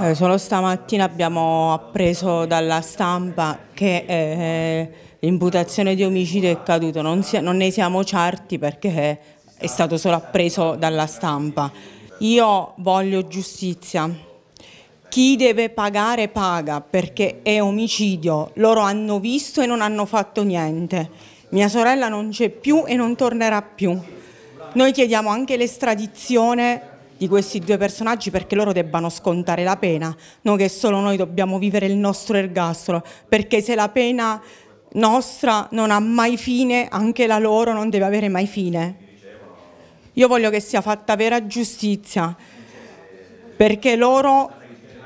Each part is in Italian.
Eh, solo stamattina abbiamo appreso dalla stampa che eh, l'imputazione di omicidio è caduta, non, si, non ne siamo certi perché eh, è stato solo appreso dalla stampa. Io voglio giustizia, chi deve pagare paga perché è omicidio, loro hanno visto e non hanno fatto niente, mia sorella non c'è più e non tornerà più. Noi chiediamo anche l'estradizione di questi due personaggi perché loro debbano scontare la pena, non che solo noi dobbiamo vivere il nostro ergastolo, perché se la pena nostra non ha mai fine, anche la loro non deve avere mai fine. Io voglio che sia fatta vera giustizia, perché loro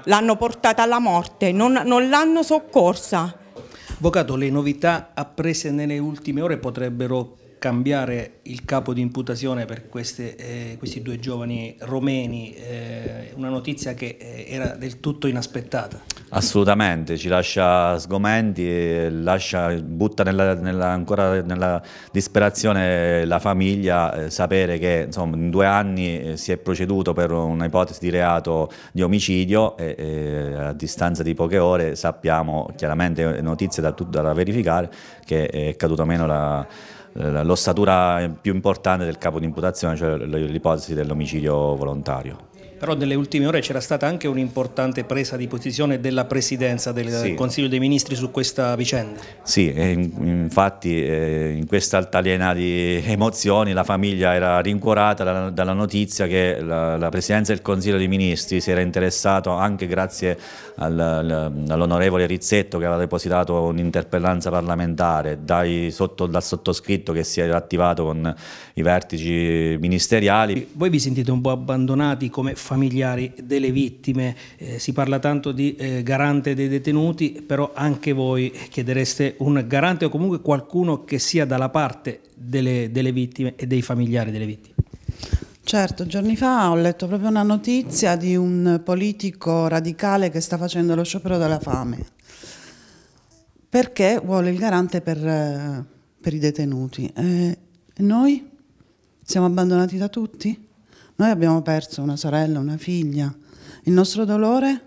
l'hanno portata alla morte, non, non l'hanno soccorsa. Avvocato, le novità apprese nelle ultime ore potrebbero cambiare il capo di imputazione per queste, eh, questi due giovani romeni, eh, una notizia che eh, era del tutto inaspettata. Assolutamente, ci lascia sgomenti, lascia, butta nella, nella, ancora nella disperazione la famiglia eh, sapere che insomma, in due anni eh, si è proceduto per un'ipotesi di reato di omicidio e, e, a distanza di poche ore sappiamo chiaramente eh, notizie da, da verificare che è caduta meno la eh, l'ossatura più importante del capo di imputazione, cioè l'ipotesi dell'omicidio volontario. Però nelle ultime ore c'era stata anche un'importante presa di posizione della Presidenza del sì. Consiglio dei Ministri su questa vicenda. Sì, infatti eh, in questa altalena di emozioni la famiglia era rincuorata dalla, dalla notizia che la, la, Presidenza del Consiglio dei Ministri si era interessato anche grazie al, al, all'onorevole Rizzetto che aveva depositato un'interpellanza parlamentare dai, sotto, dal sottoscritto che si era attivato con i vertici ministeriali. Voi vi sentite un po' abbandonati come famiglia? familiari delle vittime. Eh, si parla tanto di eh, garante dei detenuti, però anche voi chiedereste un garante o comunque qualcuno che sia dalla parte delle, delle vittime e dei familiari delle vittime. Certo, giorni fa ho letto proprio una notizia di un politico radicale che sta facendo lo sciopero della fame perché vuole il garante per, eh, per i detenuti. Eh, noi siamo abbandonati da tutti? Noi abbiamo perso una sorella, una figlia. Il nostro dolore,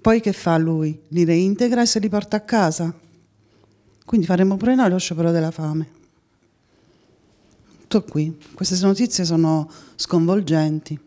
poi che fa lui? Li reintegra e se li porta a casa. Quindi faremo pure noi lo sciopero della fame. Tutto qui. Queste notizie sono sconvolgenti.